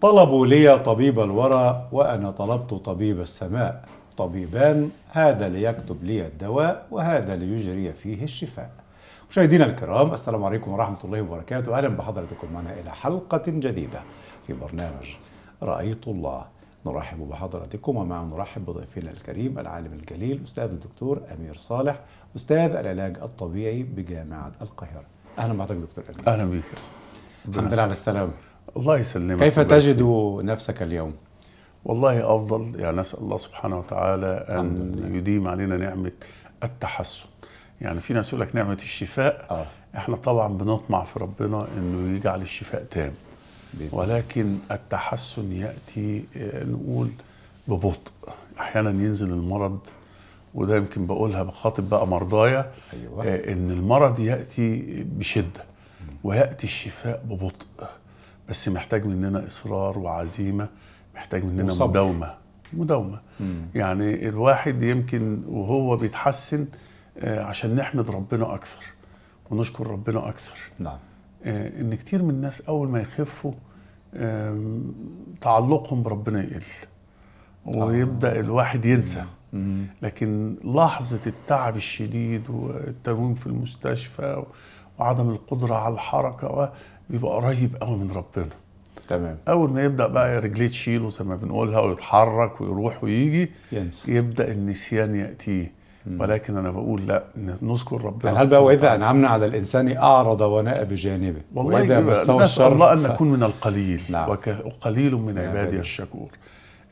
طلبوا لي طبيب الورى وأنا طلبت طبيب السماء طبيبان هذا ليكتب لي الدواء وهذا ليجري فيه الشفاء مشاهدينا الكرام السلام عليكم ورحمة الله وبركاته أهلا بحضرتكم معنا إلى حلقة جديدة في برنامج رأيت الله نرحب بحضراتكم ومع نرحب بضيفنا الكريم العالم الجليل أستاذ الدكتور أمير صالح أستاذ العلاج الطبيعي بجامعة القاهرة أهلا بحضرتك دكتور أمير أهلا بك الحمد لله على السلامة الله يسلمك كيف تجد نفسك اليوم؟ والله أفضل يعني نسأل الله سبحانه وتعالى أن يديم علينا نعمة التحسن يعني في ناس يقول لك نعمة الشفاء آه. احنا طبعا بنطمع في ربنا انه يجعل الشفاء تام ولكن التحسن يأتي آه، نقول ببطء احيانا ينزل المرض وده يمكن بقولها بخاطب بقى مرضايا أيوة. آه، ان المرض يأتي بشدة ويأتي الشفاء ببطء بس محتاج مننا اصرار وعزيمه محتاج مننا وصبر. مداومه مداومه مم. يعني الواحد يمكن وهو بيتحسن آه، عشان نحمد ربنا اكثر ونشكر ربنا اكثر نعم آه، ان كتير من الناس اول ما يخفوا تعلقهم بربنا يقل آه. ويبدا الواحد ينسى لكن لحظه التعب الشديد والتنويم في المستشفى وعدم القدره على الحركه بيبقى قريب قوي من ربنا تمام اول ما يبدا بقى رجليه تشيله زي ما بنقولها ويتحرك ويروح ويجي ينسى يبدا النسيان ياتيه ولكن انا بقول لا نذكر ربنا يعني هل بقى واذا انعمنا على الانسان اعرض وناء بجانبه والله واذا مستوى الشر الله ان نكون من القليل نعم. وقليل من نعم. عبادي الشكور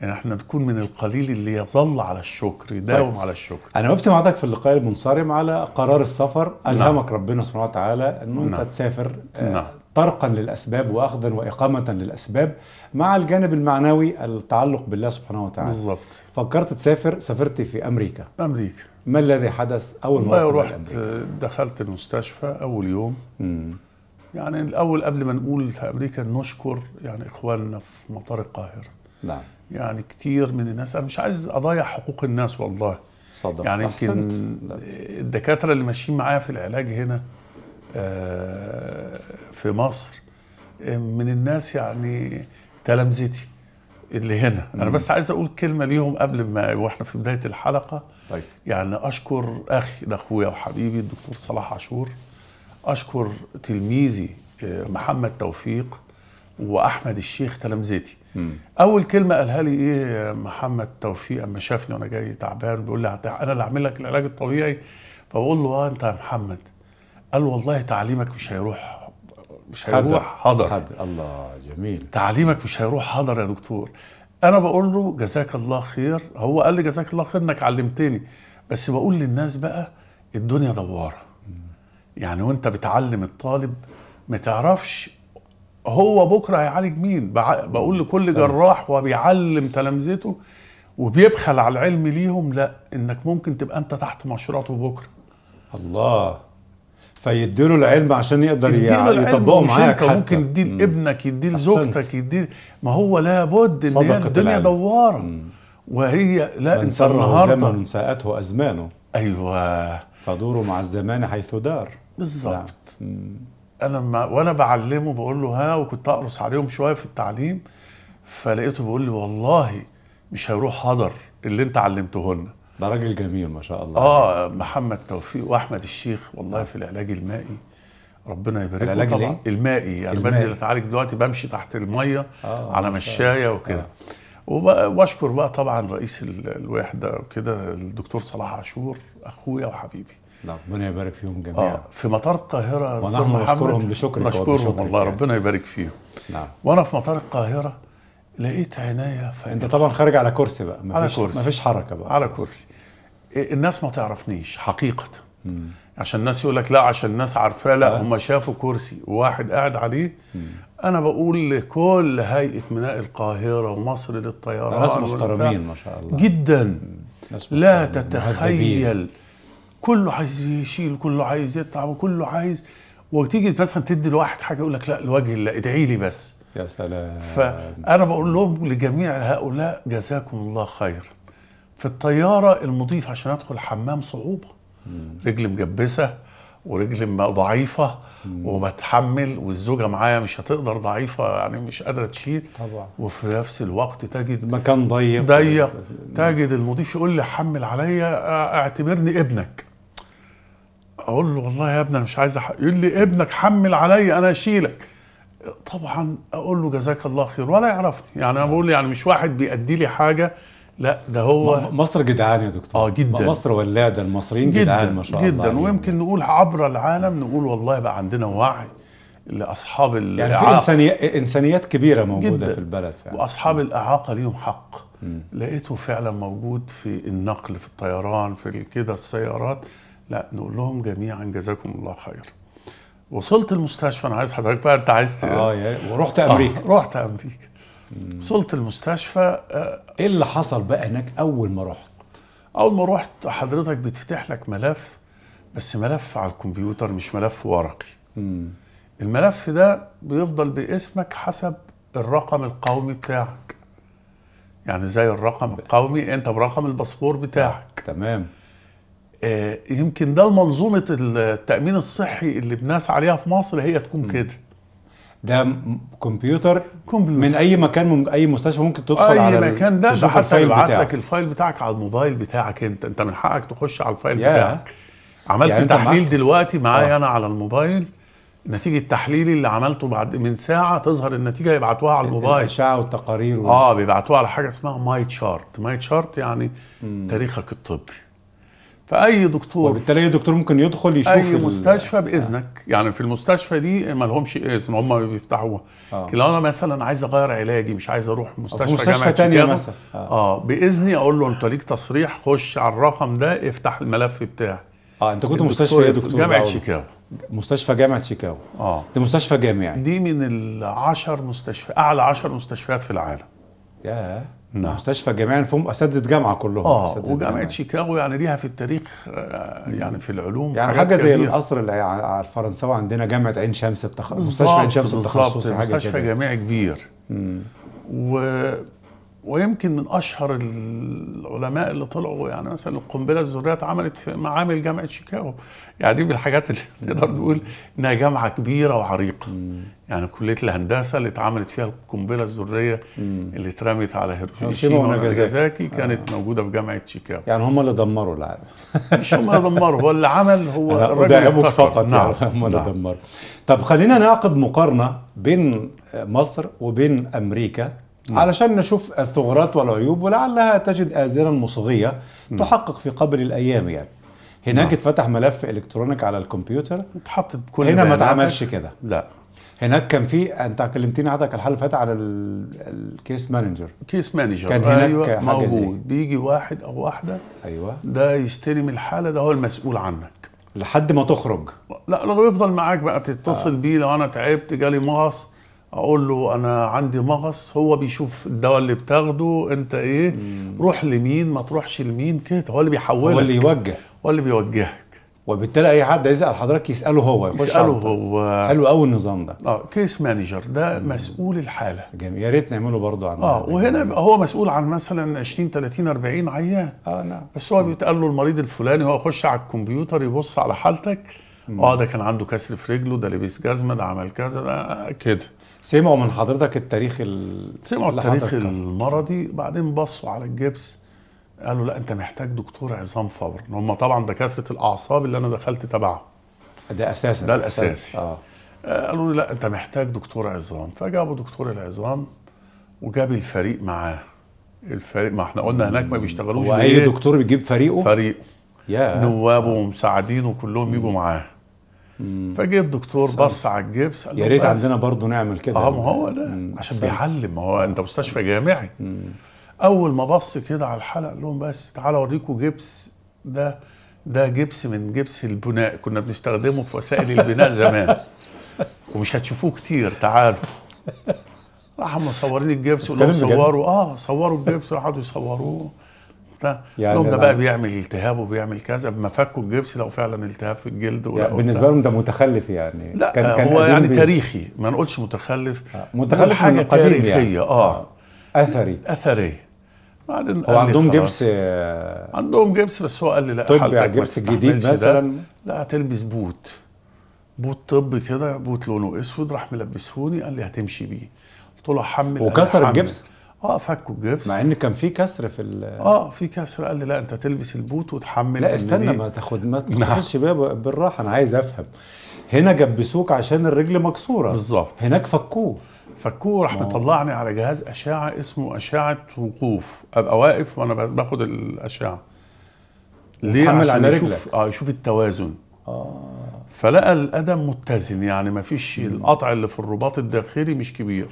يعني احنا نكون من القليل اللي يظل على الشكر يداوم طيب. على الشكر انا وقفت معاك في اللقاء المنصرم على قرار السفر الهمك نعم. ربنا سبحانه وتعالى انه نعم. انت تسافر آه، نعم. طرقا للاسباب واخذا واقامه للاسباب مع الجانب المعنوي التعلق بالله سبحانه وتعالى بالظبط فكرت تسافر سافرت في امريكا امريكا ما الذي حدث اول ما رحت آه، دخلت المستشفى اول يوم مم. يعني الاول قبل ما نقول في امريكا نشكر يعني اخواننا في مطار القاهره نعم يعني كتير من الناس انا مش عايز اضيع حقوق الناس والله صدق يعني يمكن الدكاتره اللي ماشيين معايا في العلاج هنا آه، في مصر آه، من الناس يعني تلامذتي اللي هنا انا بس عايز اقول كلمه ليهم قبل ما واحنا في بدايه الحلقه طيب. يعني اشكر اخي ده اخويا وحبيبي الدكتور صلاح عاشور اشكر تلميذي آه، محمد توفيق واحمد الشيخ تلامذتي اول كلمه قالها لي ايه محمد توفيق اما شافني وانا جاي تعبان بيقول لي انا اللي اعمل لك العلاج الطبيعي فبقول له اه انت يا محمد قال والله تعليمك مش هيروح مش هيروح حضر, حضر. الله جميل تعليمك مش هيروح حضر يا دكتور انا بقول له جزاك الله خير هو قال لي جزاك الله خير انك علمتني بس بقول للناس بقى الدنيا دواره يعني وانت بتعلم الطالب ما تعرفش هو بكره هيعالج مين بقول لكل جراح وبيعلم تلامذته وبيبخل على العلم ليهم لا انك ممكن تبقى انت تحت مشرطه بكره الله فيديله العلم عشان يقدر يطبقه معاك حتى. ممكن يديه لابنك يديه لزوجتك يديه ما هو لابد ان هي الدنيا دواره وهي لا انت النهارده زمن ساءته ازمانه ايوه فدوره مع الزمان حيث دار بالظبط نعم. انا ما وانا بعلمه بقول له ها وكنت اقرص عليهم شويه في التعليم فلقيته بيقول لي والله مش هيروح حضر اللي انت علمته لنا ده راجل جميل ما شاء الله اه محمد توفيق واحمد الشيخ والله نعم. في العلاج المائي ربنا يبارك له العلاج طبعا المائي يعني المائي. بنزل اتعالج دلوقتي بمشي تحت الميه آه على مشايه وكده آه. واشكر بقى طبعا رئيس الوحده وكده الدكتور صلاح عاشور اخويا وحبيبي نعم، ربنا يبارك فيهم جميعا آه في مطار القاهره ونحن نشكرهم بشكر نشكرهم والله يعني. ربنا يبارك فيهم نعم وانا في مطار القاهره لقيت عناية فانت انت طبعا خارج على كرسي بقى مفيش فيش كرسي مفيش حركه بقى على كرسي إيه، الناس ما تعرفنيش حقيقه مم. عشان الناس يقول لك لا عشان الناس عارفاه لا آه. هم شافوا كرسي وواحد قاعد عليه مم. انا بقول لكل هيئه ميناء القاهره ومصر للطيران ناس محترمين ما شاء الله جدا ناس لا تتخيل كله عايز يشيل كله عايز يتعب وكله عايز وتيجي مثلا تدي لواحد حاجه يقول لك لا الوجه لا ادعي لي بس يا سلام فأنا بقول لهم لجميع هؤلاء جزاكم الله خير في الطيارة المضيف عشان أدخل الحمام صعوبة رجل مجبسة ورجل ضعيفة وبتحمل والزوجه معايا مش هتقدر ضعيفه يعني مش قادره تشيل طبعا وفي نفس الوقت تجد مكان ضيق ضيق تجد المضيف يقول لي حمل عليا اعتبرني ابنك اقول له والله يا ابني انا مش عايز يقول لي ابنك حمل عليا انا اشيلك طبعا اقول له جزاك الله خير ولا يعرفني يعني انا بقول يعني مش واحد بيأدي لي حاجه لا ده هو مصر جدعان يا دكتور اه جدا مصر ولاده المصريين جدعان ما شاء جداً الله جدا ويمكن نقول عبر العالم نقول والله بقى عندنا وعي لاصحاب الاعاقه يعني في إنساني... انسانيات كبيره موجوده جداً. في البلد يعني. واصحاب الاعاقه ليهم حق مم. لقيته فعلا موجود في النقل في الطيران في كده السيارات لا نقول لهم جميعا جزاكم الله خير وصلت المستشفى انا عايز حضرتك بقى انت عايز اه ورحت امريكا آه رحت امريكا وصلت المستشفى آه ايه اللي حصل بقى هناك اول ما رحت اول ما رحت حضرتك بيتفتح لك ملف بس ملف على الكمبيوتر مش ملف ورقي مم. الملف ده بيفضل باسمك حسب الرقم القومي بتاعك يعني زي الرقم القومي انت برقم الباسبور بتاعك تمام آه، يمكن ده المنظومة التامين الصحي اللي بناس عليها في مصر هي تكون كده ده كمبيوتر, كمبيوتر من اي مكان من اي مستشفى ممكن تدخل أي على اي مكان ده ده حتى يبعت لك الفايل بتاعك على الموبايل بتاعك انت انت من حقك تخش على الفايل yeah. بتاعك عملت يعني تحليل دلوقتي معايا آه. انا على الموبايل نتيجه تحليلي اللي عملته بعد من ساعه تظهر النتيجه يبعتوها على الموبايل الاشعه والتقارير و... اه بيبعتوها على حاجه اسمها ماي تشارت ماي تشارت يعني م. تاريخك الطبي فاي دكتور وبالتالي اي دكتور ممكن يدخل يشوف اي مستشفى باذنك آه. يعني في المستشفى دي ما لهمش اسم إيه، هم بيفتحوها آه. لو انا مثلا عايز اغير علاجي مش عايز اروح مستشفى, مستشفى تانية مثلا آه. اه باذني اقول له انت ليك تصريح خش على الرقم ده افتح الملف بتاعي اه انت كنت مستشفى ايه دكتور جامعه شيكاغو مستشفى جامعه شيكاغو اه دي مستشفى جامعي دي من العشر مستشفى اعلى عشر مستشفيات في العالم ياه نعم. مستشفى جامعي فهم اساتذه جامعه كلهم اه وجامعه شيكاغو يعني ليها في التاريخ آه، يعني في العلوم يعني حاجه زي كبيرة. القصر اللي على الفرنساوي عندنا جامعه عين شمس التخ... مستشفى عين شمس التخصصي حاجه مستشفى جامعي كبير ويمكن من اشهر العلماء اللي طلعوا يعني مثلا القنبله الذريه اتعملت في معامل جامعه شيكاغو يعني دي من الحاجات اللي نقدر نقول انها جامعه كبيره وعريقه مم. يعني كليه الهندسه اللي اتعملت فيها القنبله الذريه اللي اترمت على هيروشيما وناجازاكي كانت آه. موجوده في جامعه شيكاغو يعني هم اللي دمروا العالم مش هم اللي دمروا هو اللي عمل هو الراجل فقط نعم. يعني هم اللي نعم. دمروا طب خلينا نعقد مقارنه بين مصر وبين امريكا نعم. علشان نشوف الثغرات والعيوب ولعلها تجد آزرا مصغية نعم. تحقق في قبل الأيام يعني هناك نعم. اتفتح ملف الكترونيك على الكمبيوتر اتحط بكل هنا ما اتعملش كده لا هناك كان في انت كلمتني حضرتك الحلقه اللي فاتت على الكيس مانجر كيس مانجر كان هناك أيوة حاجه موجود. زي بيجي واحد او واحده ايوه ده يستلم الحاله ده هو المسؤول عنك لحد ما تخرج لا لو يفضل معاك بقى آه. تتصل آه. بيه لو انا تعبت جالي مغص اقول له انا عندي مغص هو بيشوف الدواء اللي بتاخده انت ايه مم. روح لمين ما تروحش لمين كده هو اللي بيحولك هو اللي يوجه هو اللي بيوجهك وبالتالي اي حد عايز يسال حضرتك يساله هو يخش يساله هو حلو قوي النظام ده اه كيس مانجر ده مم. مسؤول الحاله جميل يا ريت نعمله برضه عن اه وهنا يبقى هو مسؤول عن مثلا 20 30 40 عيان اه نعم بس هو بيتقال له المريض الفلاني هو يخش على الكمبيوتر يبص على حالتك اه ده كان عنده كسر في رجله ده لبس جزمه ده عمل كذا ده كده سمعوا من حضرتك التاريخ ال... سمعوا التاريخ المرضي بعدين بصوا على الجبس قالوا لا انت محتاج دكتور عظام فورا هم طبعا دكاتره الاعصاب اللي انا دخلت تبعهم ده اساسا ده الاساسي آه. اه قالوا لي لا انت محتاج دكتور عظام فجابوا دكتور العظام وجاب الفريق معاه الفريق ما احنا قلنا هناك ما بيشتغلوش هو اي دكتور بيجيب فريقه فريقه yeah. نوابه ومساعدينه كلهم يجوا معاه فجه الدكتور بص على الجبس قال يا ريت عندنا برضه نعمل كده اه ما هو ده عشان بيعلم ما هو انت مستشفى جامعي اول ما بص كده على الحلقه قال لهم بس تعالى اوريكم جبس ده ده جبس من جبس البناء كنا بنستخدمه في وسائل البناء زمان ومش هتشوفوه كتير تعالوا راحوا مصورين الجبس وقالوا صوروا اه صوروا الجبس وقعدوا يصوروه يعني يعني ده بقى بيعمل التهاب وبيعمل كذا بما فكوا الجبس لو فعلا التهاب في الجلد ولا يعني بالنسبه لهم ده متخلف يعني لا كان كان هو يعني بي... تاريخي ما نقولش متخلف آه، متخلف من القديم يعني. آه. اه اثري اثري بعدين هو عندهم جبس آه عندهم جبس بس هو قال لي لا طب جبس جديد مثلا لا هتلبس بوت بوت طب كده بوت لونه اسود راح ملبسهوني قال لي هتمشي بيه قلت له حمل وكسر الجبس اه فكوا الجبس مع ان كان في كسر في ال اه في كسر قال لي لا انت تلبس البوت وتحمل لا استنى ما تاخد ما نعم. تاخدش بالراحه انا عايز افهم هنا جبسوك عشان الرجل مكسوره بالظبط هناك فكوه فكوه راح آه. مطلعني على جهاز اشعه اسمه اشعه وقوف ابقى واقف وانا باخد الاشعه ليه عشان على يشوف رجلك. اه يشوف التوازن اه فلقى القدم متزن يعني ما فيش القطع اللي في الرباط الداخلي مش كبير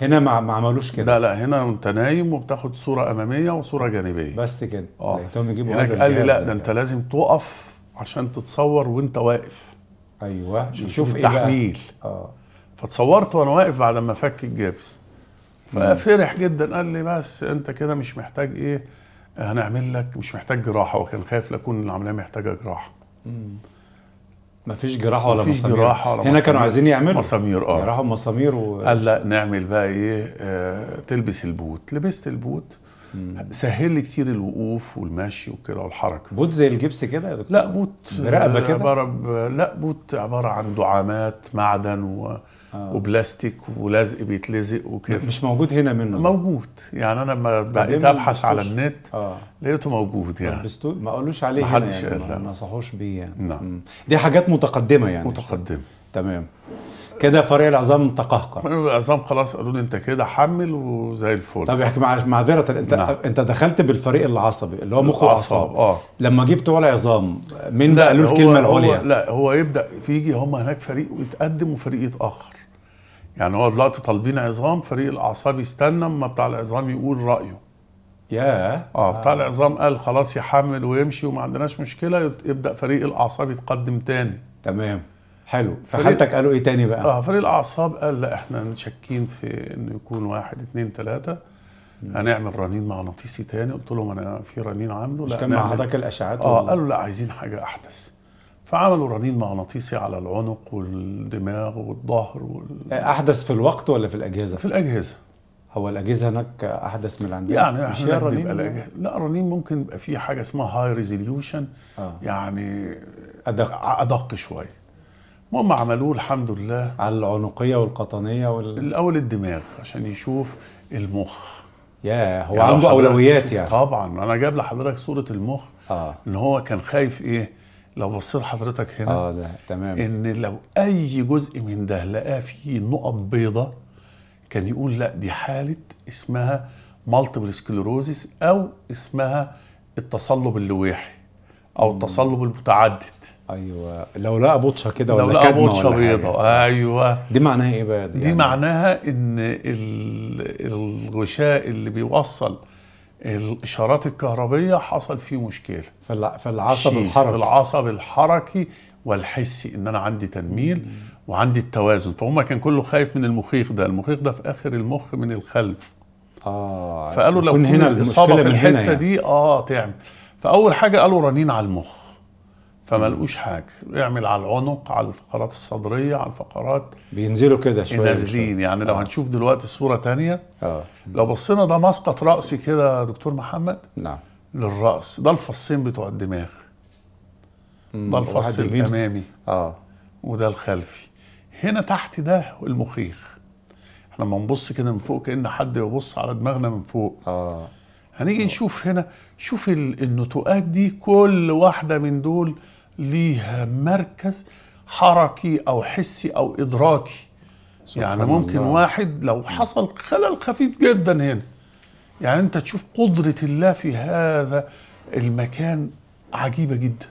هنا ما مع عملوش كده لا لا هنا انت نايم وبتاخد صوره اماميه وصوره جانبيه بس كده اه يعني هناك قال لي لا ده انت لازم تقف عشان تتصور وانت واقف ايوه يشوف ايه التحميل اه فتصورت وانا واقف بعد ما فك الجبس ففرح جدا قال لي بس انت كده مش محتاج ايه هنعمل لك مش محتاج جراحه وكان خايف لاكون العمليه محتاجه جراحه مم. ما فيش جراحه ولا مفيش مسامير جراحه ولا هنا مسامير. كانوا عايزين يعملوا مسامير اه جراحه ومسامير و... قال لا نعمل بقى ايه آه تلبس البوت لبست البوت مم. سهل لي كتير الوقوف والمشي وكده والحركه بوت زي الجبس كده يا دكتور لا بوت برقبه آه، كده عبارة ب... لا بوت عباره عن دعامات معدن و... آه. وبلاستيك ولزق بيتلزق وكده مش موجود هنا منه موجود يعني انا لما بقيت ابحث على النت آه. لقيته موجود يعني ما قالوش عليه هنا يعني قال ما نصحوش بيه يعني نعم دي حاجات متقدمه يعني متقدمه تمام كده فريق العظام تقهقر فريق العظام خلاص قالوا لي انت كده حمل وزي الفل طب احكي معذره انت نعم. انت دخلت بالفريق العصبي اللي هو مخ اعصاب اه لما جه بتوع العظام مين بقى قالوا الكلمه العليا لا هو يبدا فيجي هم هناك فريق ويتقدم وفريق يتاخر يعني هو دلوقتي طالبين عظام فريق الاعصاب يستنى اما بتاع العظام يقول رايه ياه اه, آه. بتاع العظام قال خلاص يحمل ويمشي وما عندناش مشكله يبدا فريق الاعصاب يتقدم تاني تمام حلو فحالتك قالوا ايه تاني بقى؟ اه فريق الاعصاب قال لا احنا شاكين في انه يكون واحد اثنين ثلاثه هنعمل رنين مغناطيسي تاني قلت لهم انا في رنين عامله مش لا كان مع حضرتك الاشعاعات اه قالوا لا عايزين حاجه احدث فعملوا رنين مغناطيسي على العنق والدماغ والظهر وال... احدث في الوقت ولا في الاجهزه في الاجهزه هو الاجهزه هناك احدث من عندنا يعني احنا الرنين الأجهزة. لا الرنين ممكن يبقى فيه حاجه اسمها هاي ريزوليوشن آه. يعني ادق ادق شويه المهم عملوه الحمد لله على العنقيه والقطنيه وال... الاول الدماغ عشان يشوف المخ يا هو يعني عنده اولويات يعني طبعا انا جايب لحضرتك صوره المخ آه. ان هو كان خايف ايه لو بصيت حضرتك هنا اه ده تمام ان لو اي جزء من ده لقاه فيه نقط بيضاء كان يقول لا دي حاله اسمها مالتيبل سكليروزيس او اسمها التصلب اللويحي او التصلب المتعدد ايوه لو لقى بطشه كده ولا لو لقى بطشه بيضاء آه. ايوه دي معناها ايه بقى دي, يعني؟ دي معناها ان الغشاء اللي بيوصل الاشارات الكهربيه حصل فيه مشكله في فالعصب الحركي في العصب الحركي والحسي ان انا عندي تنميل وعندي التوازن فهم كان كله خايف من المخيخ ده المخيخ ده في اخر المخ من الخلف اه فقالوا لو كنا هنا المشكله في الحته يعني. دي اه تعمل فاول حاجه قالوا رنين على المخ فما لقوش حاجه يعمل على العنق على الفقرات الصدريه على الفقرات بينزلوا كده شويه نازلين يعني لو آه. هنشوف دلوقتي صوره تانية آه. لو بصينا ده مسقط راسي كده يا دكتور محمد نعم للراس ده الفصين بتوع الدماغ ده الفص الامامي اه وده الخلفي هنا تحت ده المخيخ احنا لما نبص كده من فوق كان حد يبص على دماغنا من فوق اه هنيجي نشوف هنا شوف النتوءات دي كل واحده من دول ليها مركز حركي او حسي او ادراكي يعني ممكن الله. واحد لو حصل خلل خفيف جدا هنا يعني انت تشوف قدره الله في هذا المكان عجيبه جدا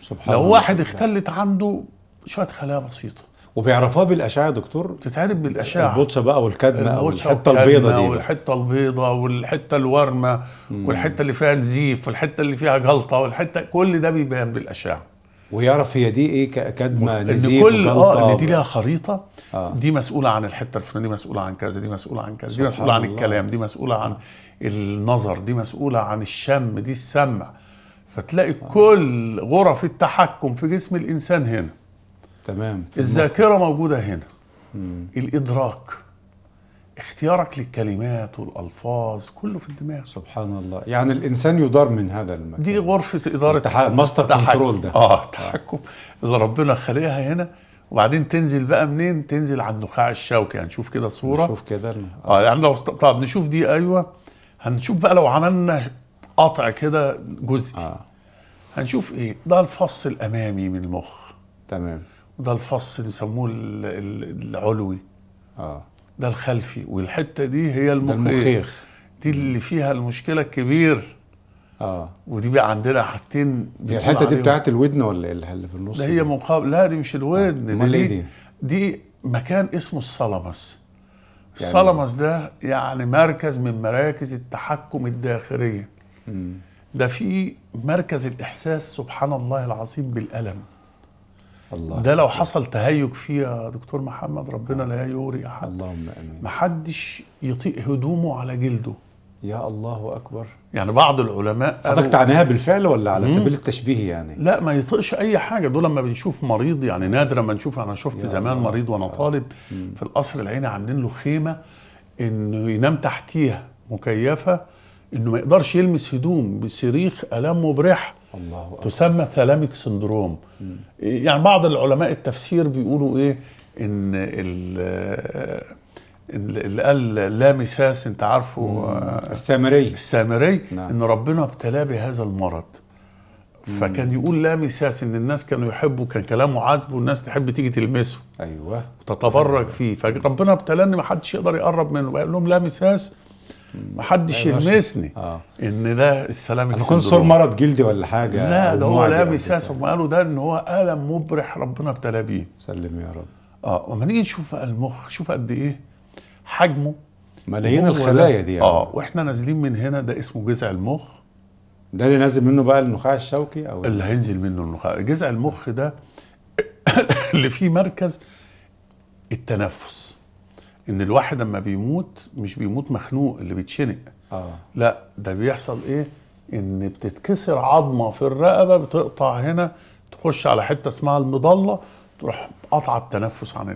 سبحان لو واحد اختلت عنده شويه خلايا بسيطه وبيعرفوها بالاشعه يا دكتور بتتعرف بالاشعه البوتشه بقى والكدمه والحته البيضاء دي والحته البيضاء والحته الورمه والحته اللي فيها نزيف والحته اللي فيها جلطه والحته كل ده بيبان بالاشعه ويعرف هي دي ايه كدمه نزيف كل اه ان دي لها خريطه آه. دي مسؤوله عن الحته الفلانيه دي مسؤوله عن كذا دي مسؤوله عن كذا دي مسؤوله عن الكلام دي مسؤوله عن النظر دي مسؤوله عن الشم دي السمع فتلاقي آه. كل غرف التحكم في جسم الانسان هنا تمام الذاكره موجوده هنا مم. الادراك اختيارك للكلمات والالفاظ كله في الدماغ سبحان الله يعني الانسان يدار من هذا المكان دي غرفه اداره التح... ماستر كنترول ده اه التحكم اللي ربنا خليها هنا وبعدين تنزل بقى منين تنزل على النخاع الشوكي يعني هنشوف كده صوره نشوف كده آه. اه يعني لو طب نشوف دي ايوه هنشوف بقى لو عملنا قطع كده جزئي آه. هنشوف ايه ده الفص الامامي من المخ تمام ده الفص بيسموه العلوي اه ده الخلفي والحته دي هي المخيخ, المخيخ. دي اللي فيها المشكله الكبير اه ودي بقى عندنا حاجتين هي الحته دي بتاعت الودن ولا اللي في النص ده هي مقابل لا دي مش الودن آه. دي, إيه دي دي مكان اسمه الصلمس يعني الصلمس ده يعني مركز من مراكز التحكم الداخليه ده في مركز الاحساس سبحان الله العظيم بالالم الله ده لو حصل تهيج فيه يا دكتور محمد ربنا لا يوري احد اللهم امين محدش يطيق هدومه على جلده يا الله اكبر يعني بعض العلماء حضرتك تعنيها بالفعل ولا على سبيل التشبيه يعني لا ما يطقش اي حاجه دول لما بنشوف مريض يعني نادرا ما نشوف انا شفت زمان الله. مريض وانا طالب مم. في القصر العيني عاملين له خيمه انه ينام تحتيها مكيفه انه ما يقدرش يلمس هدوم بصريخ الام مبرح الله أكبر. تسمى ثلاميك سندروم مم. يعني بعض العلماء التفسير بيقولوا ايه ان اللي قال لا مساس انت عارفه آه، السامري السامري نعم. ان ربنا ابتلاه بهذا المرض فكان يقول لا مساس ان الناس كانوا يحبوا كان كلامه عذب والناس تحب تيجي تلمسه ايوه وتتبرك فيه فربنا ابتلاني ما حدش يقدر يقرب منه قال لهم لا مساس ما حدش يلمسني آه. ان ده السلام انا كنت صور مرض جلدي ولا حاجه لا ده هو مساس هم قالوا ده ان هو الم مبرح ربنا ابتلى بيه سلم يا رب اه وما نيجي نشوف المخ شوف قد ايه حجمه ملايين الخلايا دي يعني. اه واحنا نازلين من هنا ده اسمه جذع المخ ده اللي نازل منه بقى النخاع الشوكي او اللي هينزل منه النخاع جذع المخ ده اللي فيه مركز التنفس ان الواحد لما بيموت مش بيموت مخنوق اللي بيتشنق آه. لا ده بيحصل ايه ان بتتكسر عظمه في الرقبه بتقطع هنا تخش على حته اسمها المضله تروح قطع التنفس عن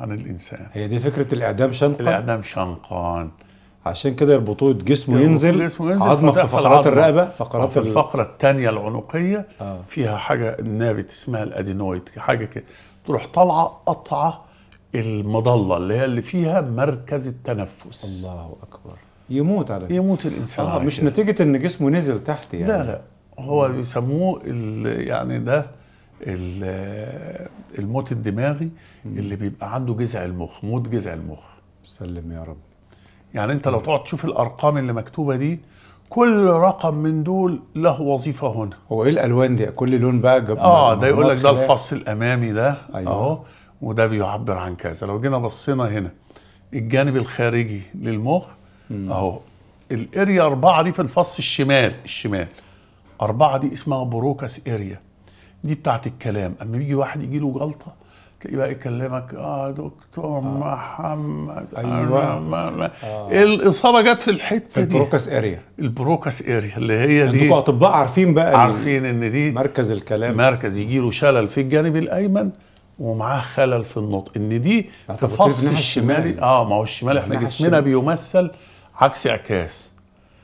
عن الانسان هي دي فكره الاعدام شنقا الاعدام شنقا عشان كده يربطوه جسمه ينزل, جسمه ينزل عظمه في فقرات الرقبه فقرات في الفقره الثانيه العنقيه آه. فيها حاجه نابت اسمها الادينويد حاجه كده تروح طالعه قطعه المظله اللي هي اللي فيها مركز التنفس الله اكبر يموت على يموت الانسان آه مش نتيجه ان جسمه نزل تحت يعني لا لا هو بيسموه يعني ده الموت الدماغي اللي بيبقى عنده جذع المخ موت جذع المخ سلم يا رب يعني انت لو تقعد تشوف الارقام اللي مكتوبه دي كل رقم من دول له وظيفه هنا هو ايه الالوان دي كل لون بقى جاب اه ده يقول لك ده الفص الامامي ده أيوة. اهو وده بيعبر عن كذا لو جينا بصينا هنا الجانب الخارجي للمخ اهو الاريا أربعة دي في الفص الشمال الشمال أربعة دي اسمها بروكس اريا دي بتاعت الكلام اما بيجي واحد يجي له جلطه تلاقيه بقى يكلمك اه دكتور آه. محمد ايوه آه. الاصابه جت في الحته في البروكس اريا البروكس اريا اللي هي دي انتوا اطباء عارفين بقى عارفين ان دي مركز الكلام مركز يجي له شلل في الجانب الايمن ومعاه خلل في النطق ان دي تفص الشمالي اه ما هو الشمالي احنا جسمنا بيمثل عكس اعكاس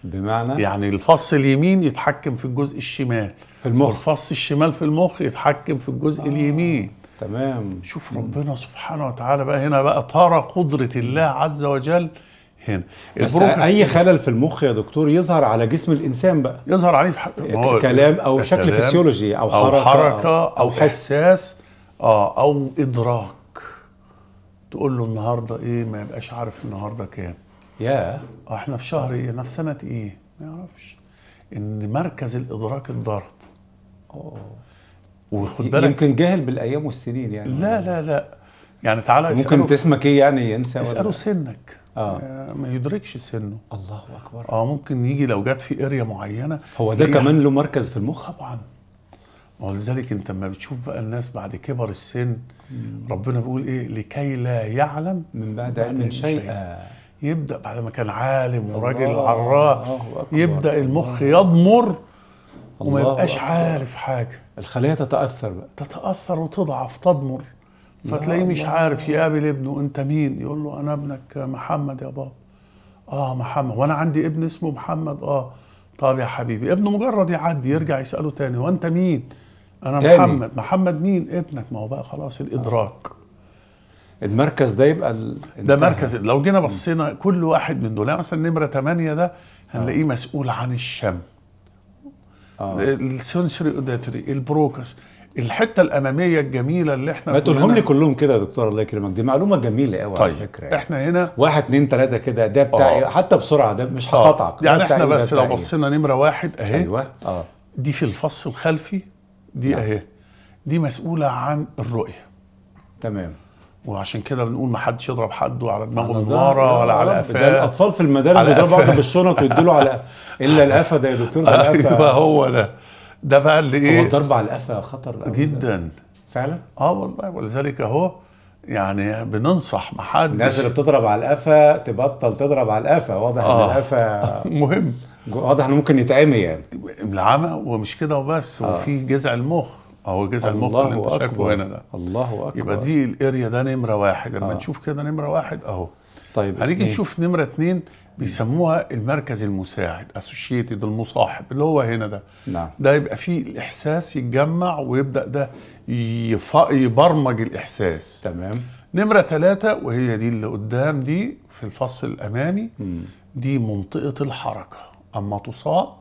بمعنى يعني الفص اليمين يتحكم في الجزء الشمال في المخ والفص الشمال في المخ يتحكم في الجزء آه. اليمين تمام شوف ربنا سبحانه وتعالى بقى هنا بقى ترى قدرة الله عز وجل هنا بس اي خلل في المخ يا دكتور يظهر على جسم الانسان بقى يظهر عليه في كلام او شكل فسيولوجي او, حركه او, حركة أو, أو حساس اه او ادراك تقول له النهارده ايه ما يبقاش عارف النهارده كام يا yeah. آه، احنا في شهر ايه احنا في سنه ايه ما يعرفش ان مركز الادراك اتضرب اوه وخد بالك يمكن جاهل بالايام والسنين يعني لا لا لا يعني تعالى ممكن تسمك اسمك ايه يعني ينسى اساله سنك آه. اه ما يدركش سنه الله اكبر اه ممكن يجي لو جت في اريا معينه هو ده كمان له مركز في المخ طبعا ولذلك انت لما بتشوف بقى الناس بعد كبر السن ربنا بيقول ايه لكي لا يعلم من بعد علم شيئا يبدا بعد ما كان عالم وراجل عراه يبدا المخ يضمر وما يبقاش عارف حاجه الخليه تتاثر بقى تتاثر وتضعف تضمر فتلاقيه مش عارف يقابل ابنه انت مين يقول له انا ابنك محمد يا بابا اه محمد وانا عندي ابن اسمه محمد اه طب يا حبيبي ابنه مجرد يعدي يرجع يساله تاني وانت مين انا تاني. محمد محمد مين ابنك ما هو بقى خلاص الادراك المركز ده يبقى ال... ده مركز لو جينا بصينا كل واحد من دول يعني مثلا نمره 8 ده آه. هنلاقيه مسؤول عن الشم آه. السنسوري اوديتري البروكس الحته الاماميه الجميله اللي احنا ما تقولهم لي كلهم كده يا دكتور الله يكرمك دي معلومه جميله قوي طيب. على فكره طيب احنا هنا واحد اتنين تلاته كده ده بتاع أوه. إيه؟ حتى بسرعه ده مش هقطعك يعني احنا إيه؟ بس لو إيه؟ بصينا نمره واحد اهي ايوه اه دي في الفص الخلفي دي نعم. اهي دي مسؤوله عن الرؤيه تمام وعشان كده بنقول ما حدش يضرب حده على دماغه بالمره ولا على قفاه ده الاطفال في المدارس بيضربوا بعض بالشنط ويديله على الا القفا ده يا دكتور ده القفا ايوه هو ده ده بقى اللي ايه هو الضرب على القفا خطر جدا فعلا اه والله ولذلك اهو يعني بننصح حد الناس اللي بتضرب على القفا تبطل تضرب على القفا واضح آه. ان القفا مهم واضح انه ممكن يتعمي يعني العمى ومش كده وبس آه. وفي جذع المخ هو جذع المخ اللي انت شايفه هنا ده الله اكبر يبقى دي الاريا ده نمره واحد لما آه. نشوف كده نمره واحد اهو طيب هنيجي نشوف نمره اثنين بيسموها المركز المساعد اسوشيتد المصاحب اللي هو هنا ده نعم. ده يبقى فيه الاحساس يتجمع ويبدا ده يف... يبرمج الاحساس تمام نمره ثلاثة وهي دي اللي قدام دي في الفص الامامي م. دي منطقه الحركه اما تصاب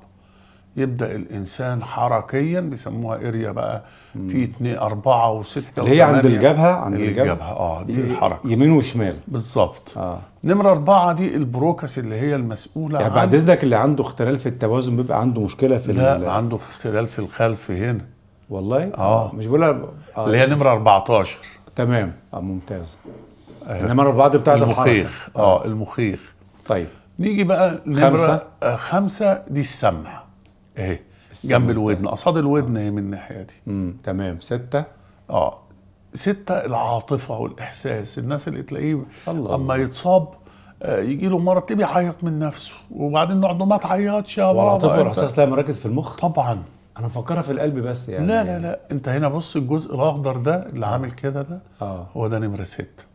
يبدا الانسان حركيا بيسموها اريا بقى في اثنين اربعه وسته اللي هي عند الجبهه عند الجبهه, الجبهة. اه دي الحركه يمين وشمال بالظبط آه. نمره اربعه دي البروكس اللي هي المسؤوله يعني بعد اذنك اللي عنده اختلال في التوازن بيبقى عنده مشكله في لا عنده اختلال في الخلف هنا والله اه مش بقولها آه. اللي هي نمره 14 تمام اه ممتاز آه. انما الاربعه دي بتاعت المخيخ الحركة. اه المخيخ طيب نيجي بقى نمره خمسه, آه خمسة دي السمع اهي جنب الودن قصاد آه. الودن آه. من الناحيه دي مم. تمام سته اه سته العاطفه والاحساس الناس اللي تلاقيه الله اما يتصاب آه، يجي له مرض تبي بيعيط من نفسه وبعدين نقعد ما تعيطش يا بابا والعاطفه والاحساس لها مراكز في المخ طبعا انا مفكرها في القلب بس يعني لا لا لا انت هنا بص الجزء الاخضر ده اللي آه. عامل كده ده آه. هو ده نمره ست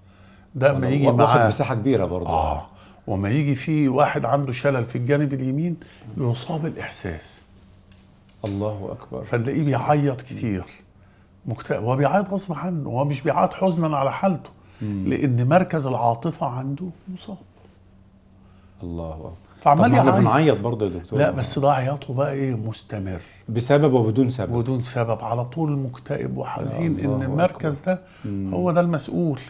ده ما يجي معاه مساحه كبيره برضه اه وما يجي فيه واحد عنده شلل في الجانب اليمين يصاب الاحساس الله اكبر فتلاقيه بيعيط كتير مكتئب هو بيعيط غصب عنه هو مش بيعيط حزنا على حالته مم. لان مركز العاطفه عنده مصاب الله اكبر فعمال يعيط بنعيط برضه يا دكتور لا بس ده عياطه بقى ايه مستمر بسبب وبدون سبب بدون سبب على طول مكتئب وحزين ان المركز ده مم. هو ده المسؤول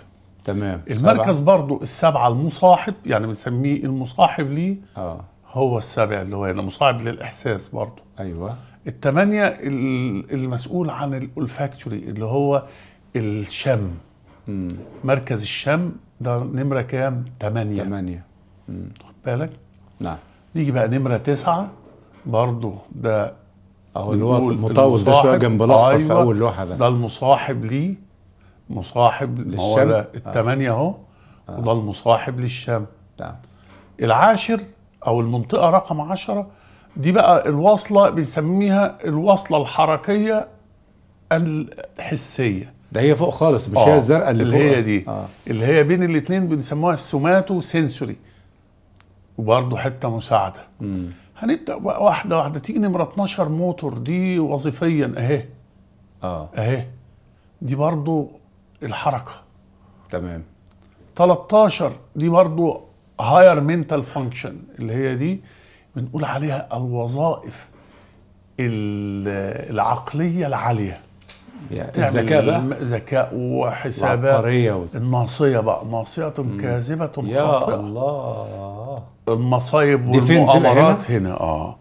تمام المركز سبع. برضو السبعه المصاحب يعني بنسميه المصاحب ليه اه هو السابع اللي هو يعني مصاحب للاحساس برضه ايوه الثمانية المسؤول عن الأولفاكتوري اللي هو الشم مم. مركز الشم ده نمرة كام؟ ثمانية ثمانية خد بالك؟ نعم نيجي بقى نمرة تسعة برضه ده اهو اللي هو المطاول ده شويه جنب الاصفر أيوة في اول لوحه ده ده المصاحب ليه مصاحب للشم ده آه. الثمانيه اهو وده آه. المصاحب للشم نعم العاشر او المنطقه رقم عشرة دي بقى الوصلة بنسميها الوصلة الحركية الحسية ده هي فوق خالص مش آه هي الزرقاء اللي, اللي فوق هي دي آه. اللي هي بين الاثنين بنسموها السوماتو سنسوري وبرضه حتة مساعدة مم. هنبدأ واحدة واحدة تيجي نمرة 12 موتور دي وظيفيا اهي اه اهي دي برضه الحركة تمام 13 دي برضه هاير منتال فانكشن اللي هي دي بنقول عليها الوظائف العقليه العاليه يعني الذكاء بقى ذكاء وحسابات الناصيه بقى ناصيه كاذبه خاطئه يا الله المصايب والمؤامرات هنا؟, هنا اه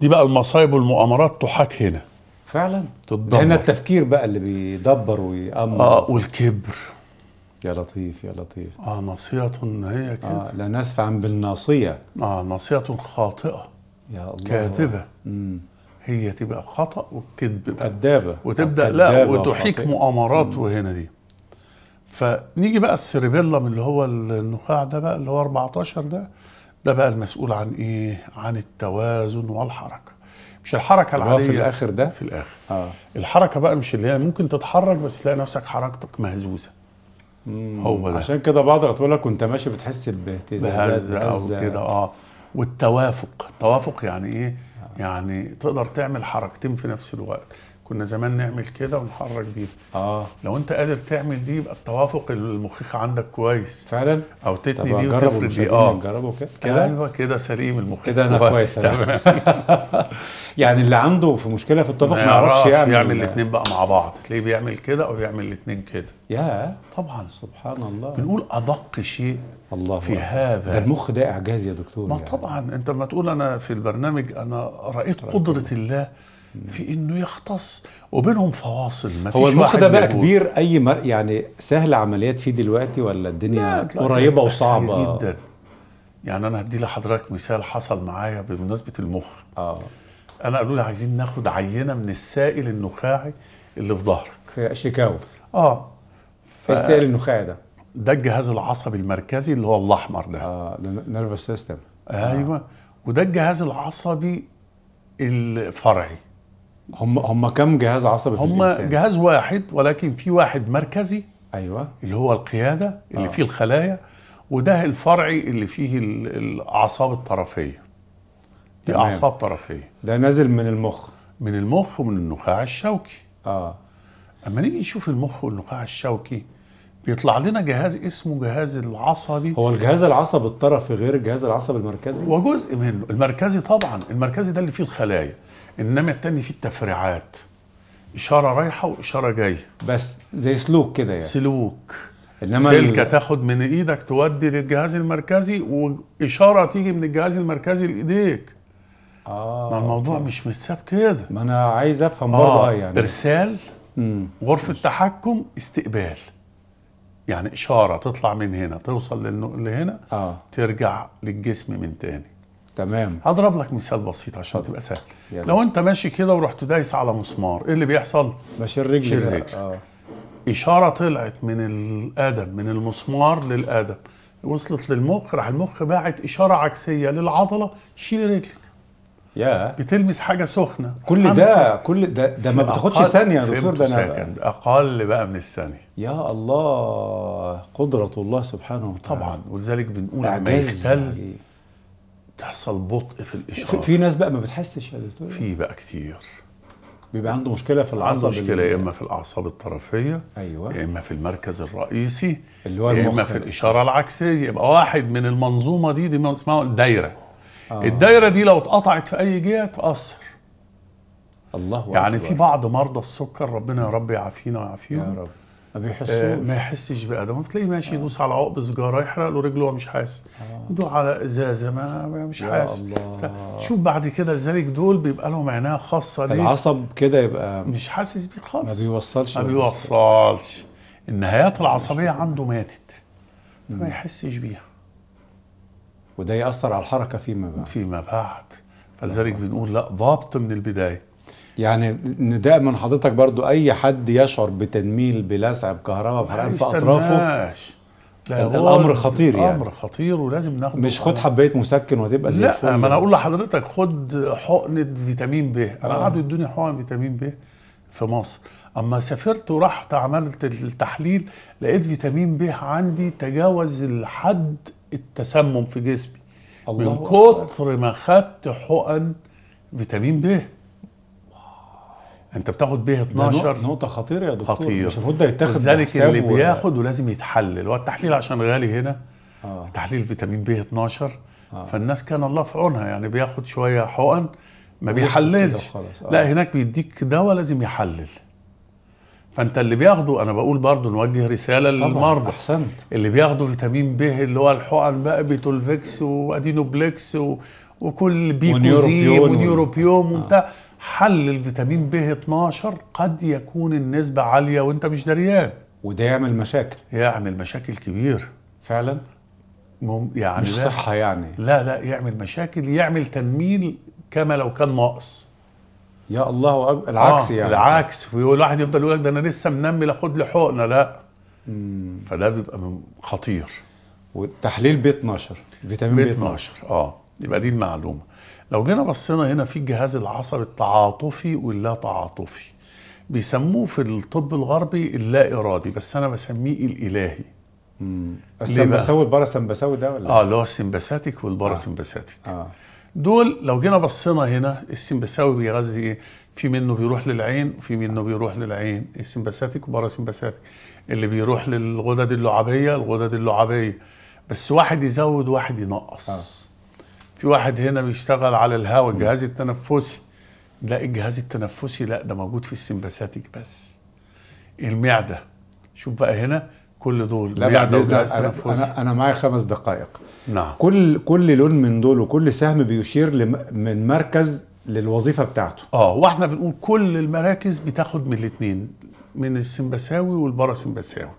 دي بقى المصايب والمؤامرات تحاك هنا فعلا تتدمر هنا التفكير بقى اللي بيدبر ويأمر اه والكبر يا لطيف يا لطيف اه ناصية هي آه، كده آه لا نسفعا بالناصية اه ناصية خاطئة يا الله كاذبة هي تبقى خطأ وكذب كدابة وتبدأ آه، لا وتحيك مؤامرات وهنا دي فنيجي بقى السريبيلا من اللي هو النخاع ده بقى اللي هو 14 ده ده بقى المسؤول عن ايه؟ عن التوازن والحركه. مش الحركه العاديه في الاخر ده؟ في الاخر. آه. الحركه بقى مش اللي هي ممكن تتحرك بس تلاقي نفسك حركتك مهزوزه. هو ده عشان كده بعض الاطفال كنت ماشي بتحس باهتزاز او كده اه والتوافق توافق يعني ايه آه. يعني تقدر تعمل حركتين في نفس الوقت كنا زمان نعمل كده ونحرك دي اه لو انت قادر تعمل دي يبقى التوافق المخيخ عندك كويس فعلا او تتني دي وتفرد دي اه نجربه كده كده ايوه كده سليم المخيخ كده انا كويس تمام يعني اللي عنده في مشكله في التوافق ما يعرفش يعمل يعمل الاثنين بقى مع بعض تلاقيه بيعمل كده او بيعمل الاثنين كده يا طبعا سبحان الله بنقول ادق شيء الله في هذا ده المخ ده اعجاز يا دكتور ما يعني. طبعا انت لما تقول انا في البرنامج انا رايت قدره الله في انه يختص وبينهم فواصل ما هو المخ ده بقى كبير اي مر... يعني سهل عمليات فيه دلوقتي ولا الدنيا قريبه وصعبه جدا يعني انا هدي لحضرتك مثال حصل معايا بمناسبه المخ اه انا قالوا لي عايزين ناخد عينه من السائل النخاعي اللي في ظهرك في شيكاو اه ف... إيه السائل النخاعي ده ده الجهاز العصبي المركزي اللي هو الاحمر ده اه نيرفس سيستم ايوه آه. وده الجهاز العصبي الفرعي هم هم كم جهاز عصبي في هم الانسان؟ جهاز واحد ولكن في واحد مركزي ايوه اللي هو القياده اللي آه. فيه الخلايا وده الفرعي اللي فيه الاعصاب الطرفيه دي اعصاب طرفيه ده نازل من المخ من المخ ومن النخاع الشوكي اه اما نيجي نشوف المخ والنخاع الشوكي بيطلع لنا جهاز اسمه جهاز العصبي هو الجهاز العصبي الطرفي غير الجهاز العصبي المركزي وجزء منه المركزي طبعا المركزي ده اللي فيه الخلايا انما التاني فيه التفريعات اشاره رايحه واشاره جايه بس زي سلوك كده يعني سلوك انما سلكه تاخد من ايدك تودي للجهاز المركزي واشاره تيجي من الجهاز المركزي لايديك اه ما الموضوع أوكي. مش متساب كده ما انا عايز افهم آه. برضه آه، يعني ارسال مم. غرفه تحكم استقبال يعني اشاره تطلع من هنا توصل لهنا آه. ترجع للجسم من تاني تمام هضرب لك مثال بسيط عشان تبقى سهل يلا. لو انت ماشي كده ورحت دايس على مسمار ايه اللي بيحصل بشيل رجلي بشير رجلي آه. اشاره طلعت من الادم من المسمار للادم وصلت للمخ راح المخ باعت اشاره عكسيه للعضله شيل رجلك يا بتلمس حاجه سخنه كل ده كل ده ده ما بتاخدش ثانيه يا دكتور ده انا اقل بقى من الثانيه يا الله قدره الله سبحانه وتعالى طبعا ولذلك بنقول ما يختل تحصل بطء في الاشاره في ناس بقى ما بتحسش يا دكتور في بقى كتير بيبقى عنده مشكله في العصب عنده مشكله يا اما في الاعصاب الطرفيه ايوه يا اما في المركز الرئيسي اللي هو يا اما في الاشاره العكسيه يبقى واحد من المنظومه دي دي اسمها الدايره آه. الدايره دي لو اتقطعت في اي جهه تاثر الله يعني أكبر. في بعض مرضى السكر ربنا يا رب يعافينا ويعافيهم يا رب ما بيحسوا آه ما يحسش بقى ما تلاقيه ماشي يدوس آه. على عقب سجاره يحرق له رجله وهو مش حاسس آه. يدوس على ازازه ما مش حاسس شوف بعد كده لذلك دول بيبقى لهم عنايه خاصه ليه العصب كده يبقى مش حاسس بيه خالص ما بيوصلش ما بيوصلش النهايات العصبيه عنده ماتت ما يحسش بيها وده يأثر على الحركه فيما بعد فيما بعد فلذلك بنقول لا ضبط من البدايه يعني نداء من حضرتك برضو اي حد يشعر بتنميل بلسع بكهرباء بحرقان في اطرافه الامر خطير يعني الامر خطير ولازم ناخد مش خد حبايه مسكن وهتبقى زي الفل لا ما انا اقول لحضرتك خد حقنه فيتامين ب انا آه. قعدوا يدوني حقن فيتامين ب في مصر اما سافرت ورحت عملت التحليل لقيت فيتامين ب عندي تجاوز الحد التسمم في جسمي الله من كتر ما خدت حقن فيتامين ب انت بتاخد بيه 12 نقطه خطيره يا دكتور خطير. مش المفروض ده يتاخد لذلك اللي بياخد ولازم يتحلل والتحليل عشان غالي هنا آه. تحليل فيتامين بي 12 آه. فالناس كان الله في عونها يعني بياخد شويه حقن ما بيحللش آه. لا هناك بيديك دواء لازم يحلل فانت اللي بياخده انا بقول برضه نوجه رساله للمرضى احسنت اللي بياخدوا فيتامين ب اللي هو الحقن بقى بيتولفيكس وادينوبليكس و... وكل بيكوزين ونيوروبيوم وبتاع آه. حل الفيتامين ب 12 قد يكون النسبه عاليه وانت مش دريان وده يعمل مشاكل يعمل مشاكل كبيره فعلا مم يعني مش صحه يعني لا لا يعمل مشاكل يعمل تنميل كما لو كان ناقص يا الله وأب... العكس آه يعني العكس الواحد يفضل يقول لك ده انا لسه منمي لاخد خد لي حقنه لا مم. فده بيبقى خطير والتحليل ب 12 فيتامين ب 12 اه يبقى دي المعلومه لو جينا بصينا هنا في الجهاز العصبي التعاطفي واللا تعاطفي بيسموه في الطب الغربي اللا ارادي بس انا بسميه الالهي بسوي الباراسمبساوي ده ولا اه اللي هو السمباثيك والباراسمبساتيك آه. آه. دول لو جينا بصينا هنا السمبساوي بيغذي ايه في منه بيروح للعين وفي منه بيروح للعين السمبساتيك وباراسمبساتيك اللي بيروح للغدد اللعابيه الغدد اللعابيه بس واحد يزود واحد ينقص آه. في واحد هنا بيشتغل على الهواء الجهاز التنفسي لا الجهاز التنفسي لا ده موجود في السمباثاتيك بس المعده شوف بقى هنا كل دول لا بعد انا انا, معايا خمس دقائق نعم كل كل لون من دول وكل سهم بيشير من مركز للوظيفه بتاعته اه واحنا بنقول كل المراكز بتاخد من الاثنين من السمبساوي والباراسمبساوي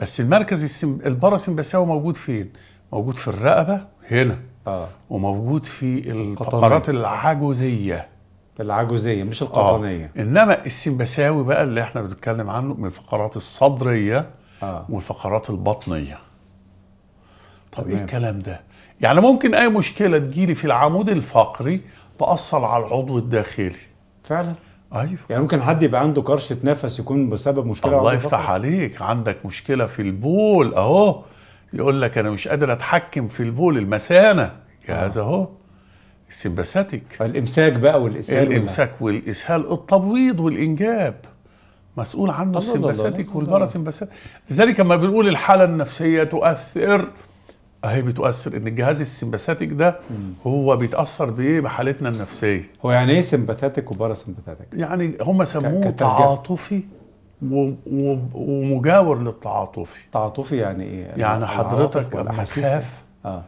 بس المركز السم... الباراسمبساوي موجود فين موجود في الرقبه هنا آه. وموجود في الفقرات العجوزيه العجوزيه مش القطنيه آه. انما السمبساوي بقى اللي احنا بنتكلم عنه من الفقرات الصدريه آه. والفقرات البطنيه طب ايه الكلام ده يعني ممكن اي مشكله تجيلي في العمود الفقري تاثر على العضو الداخلي فعلا ايوه يعني ممكن حد يبقى عنده كرشه نفس يكون بسبب مشكله الله يفتح عليك عندك مشكله في البول اهو يقول لك انا مش قادر اتحكم في البول المثانه جهاز آه. اهو السمباثيك الامساك بقى والاسهال الامساك والاسهال التبويض والانجاب مسؤول عنه السمباثيك والباراسمباثيك لذلك لما بنقول الحاله النفسيه تؤثر اهي بتؤثر ان الجهاز السمباثيك ده هو بيتاثر بايه بحالتنا النفسيه هو يعني ايه سمباثيك وباراسمباثيك يعني هم سموه تعاطفي ومجاور للتعاطفي تعاطفي يعني ايه يعني, يعني حضرتك لما تخاف آه.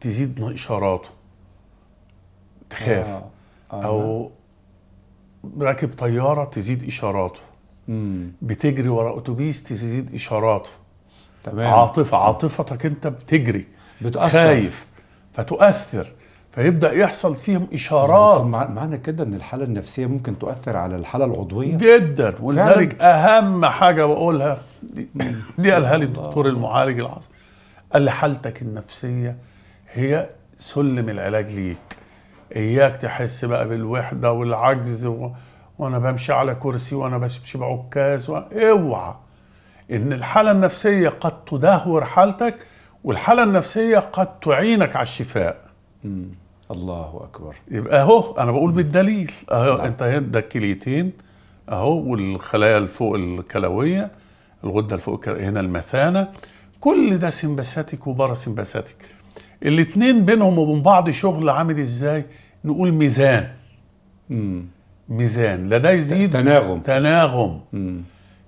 تزيد اشاراته تخاف آه. آه. او راكب طياره تزيد اشاراته مم. بتجري ورا اتوبيس تزيد اشاراته تمام عاطفه عاطفتك انت بتجري بتأثر خايف فتؤثر فيبدا يحصل فيهم اشارات معنى كده ان الحاله النفسيه ممكن تؤثر على الحاله العضويه جدا ولذلك اهم حاجه بقولها دي قالها لي الدكتور المعالج العصبي قال لي حالتك النفسيه هي سلم العلاج ليك اياك تحس بقى بالوحده والعجز و... وانا بمشي على كرسي وانا بشبشب عكاز و... اوعى ان الحاله النفسيه قد تدهور حالتك والحاله النفسيه قد تعينك على الشفاء 嗯。Mm. الله اكبر يبقى اهو انا بقول بالدليل اهو نعم. انت ده الكليتين اهو والخلايا الفوق الكلويه الغده الفوق هنا المثانه كل ده وبارا وباراسمباثيتك الاثنين بينهم وبين بعض شغل عامل ازاي نقول ميزان مم. ميزان لا ده يزيد تناغم تناغم مم.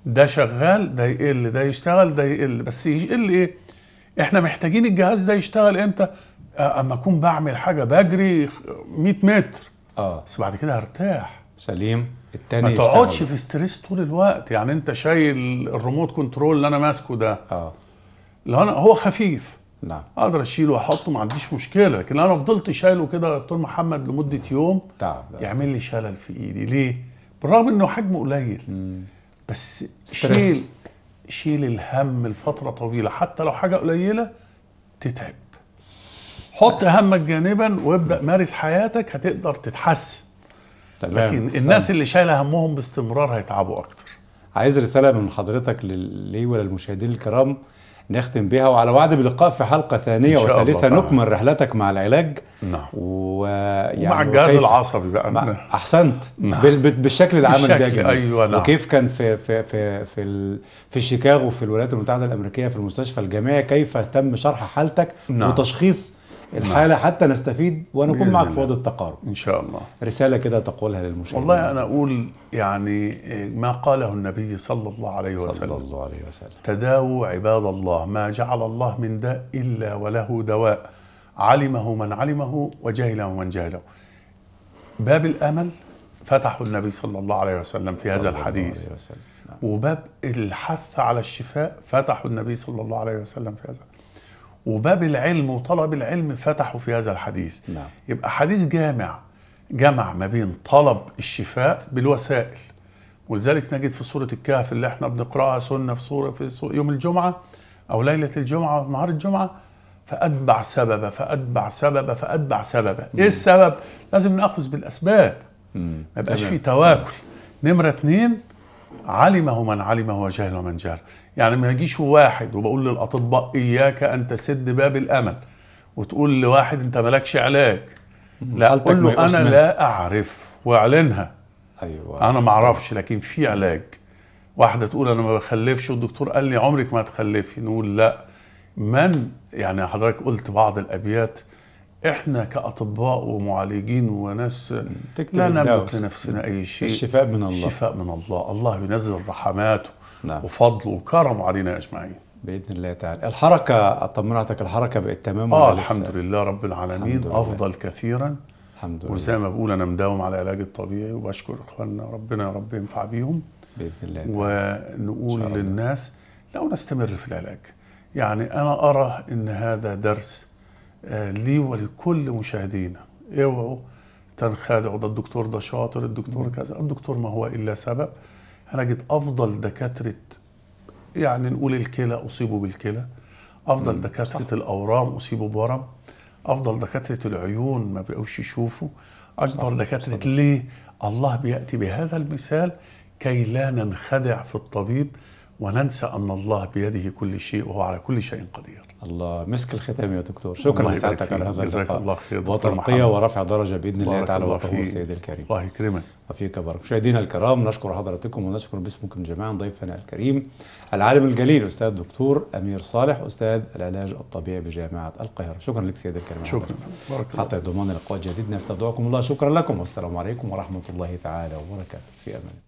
ده شغال ده يقل ده يشتغل ده يقل بس يقل ايه احنا محتاجين الجهاز ده يشتغل امتى اما اكون بعمل حاجه بجري 100 متر اه بس بعد كده هرتاح سليم التاني ما تقعدش في ستريس طول الوقت يعني انت شايل الريموت كنترول اللي انا ماسكه ده اه لو انا هو خفيف نعم اقدر اشيله واحطه ما عنديش مشكله لكن انا فضلت شايله كده يا دكتور محمد لمده يوم تعب يعمل لي شلل في ايدي ليه؟ بالرغم انه حجمه قليل مم. بس ستريس. شيل شيل الهم لفتره طويله حتى لو حاجه قليله تتعب حط همك جانبا وابدا مارس حياتك هتقدر تتحسن تمام لكن استنى. الناس اللي شايله همهم باستمرار هيتعبوا اكتر عايز رساله من حضرتك لي وللمشاهدين الكرام نختم بها وعلى وعد بلقاء في حلقه ثانيه وثالثه نكمل رحلتك مع العلاج نعم ويعني مع الجهاز العصبي بقى مع نعم. احسنت نعم. بالشكل العام ده ايوه نعم. وكيف كان في في في في, في شيكاغو في الولايات المتحده الامريكيه في المستشفى الجامعي كيف تم شرح حالتك نعم. وتشخيص نعم. الحاله حتى نستفيد ونكون معك في وضع التقارب ان شاء الله رساله كده تقولها للمشاهدين والله انا اقول يعني آه، ما قاله النبي صلى الله عليه وسلم صلى الله عليه وسلم تداووا عباد الله ما جعل الله من داء الا وله دواء علمه من علمه وجهله من جهله باب الامل فتحه النبي صلى الله عليه وسلم في هذا الحديث الله عليه وسلم. نعم. وباب الحث على الشفاء فتحه النبي صلى الله عليه وسلم في هذا وباب العلم وطلب العلم فتحوا في هذا الحديث نعم. يبقى حديث جامع جمع ما بين طلب الشفاء بالوسائل ولذلك نجد في سورة الكهف اللي احنا بنقراها سنة في سورة في سورة يوم الجمعة أو ليلة الجمعة أو نهار الجمعة فأتبع سببا فأتبع سببا فأتبع سببا إيه السبب؟ لازم نأخذ بالأسباب ما يبقاش في تواكل نمرة اثنين علمه من علمه وجهله من جهله يعني ما نجيش واحد وبقول للاطباء اياك ان تسد باب الامل وتقول لواحد انت مالكش علاج لا اقول له انا لا اعرف واعلنها ايوه انا ما اعرفش لكن في علاج واحده تقول انا ما بخلفش والدكتور قال لي عمرك ما هتخلفي نقول لا من يعني حضرتك قلت بعض الابيات احنا كاطباء ومعالجين وناس لا نملك لنفسنا اي شيء الشفاء من الله الشفاء من الله الله ينزل رحماته نعم. وفضل وكرم علينا اجمعين باذن الله تعالى الحركه اطمنتك الحركه بقت تمام اه الحمد لله رب العالمين لله. افضل كثيرا الحمد لله وزي ما بقول انا مداوم على العلاج الطبيعي وبشكر اخواننا ربنا يا رب ينفع بيهم باذن الله تعالى. ونقول للناس لو نستمر في العلاج يعني انا ارى ان هذا درس آه، لي ولكل مشاهدينا اوعوا إيه، تنخدعوا ده الدكتور ده شاطر الدكتور كذا الدكتور ما هو الا سبب عالجت افضل دكاتره يعني نقول الكلى اصيبوا بالكلى افضل دكاتره صح. الاورام اصيبوا بورم افضل دكاتره العيون ما بقوش يشوفوا افضل دكاتره صح. ليه الله بياتي بهذا المثال كي لا ننخدع في الطبيب وننسى ان الله بيده كل شيء وهو على كل شيء قدير الله مسك الختام يا دكتور شكرا لسعادتك على هذا اللقاء الله خير وترقيه ورفع درجه باذن الله تعالى وطهور سيدي الكريم الله يكرمك وفيك بارك مشاهدينا الكرام نشكر حضراتكم ونشكر باسمكم جميعا ضيفنا الكريم العالم الجليل استاذ الدكتور امير صالح استاذ العلاج الطبيعي بجامعه القاهره شكرا لك سيدي الكريم شكرا بارك حتى ضمان لقاء جديد نستودعكم الله شكرا لكم والسلام عليكم ورحمه الله تعالى وبركاته في امان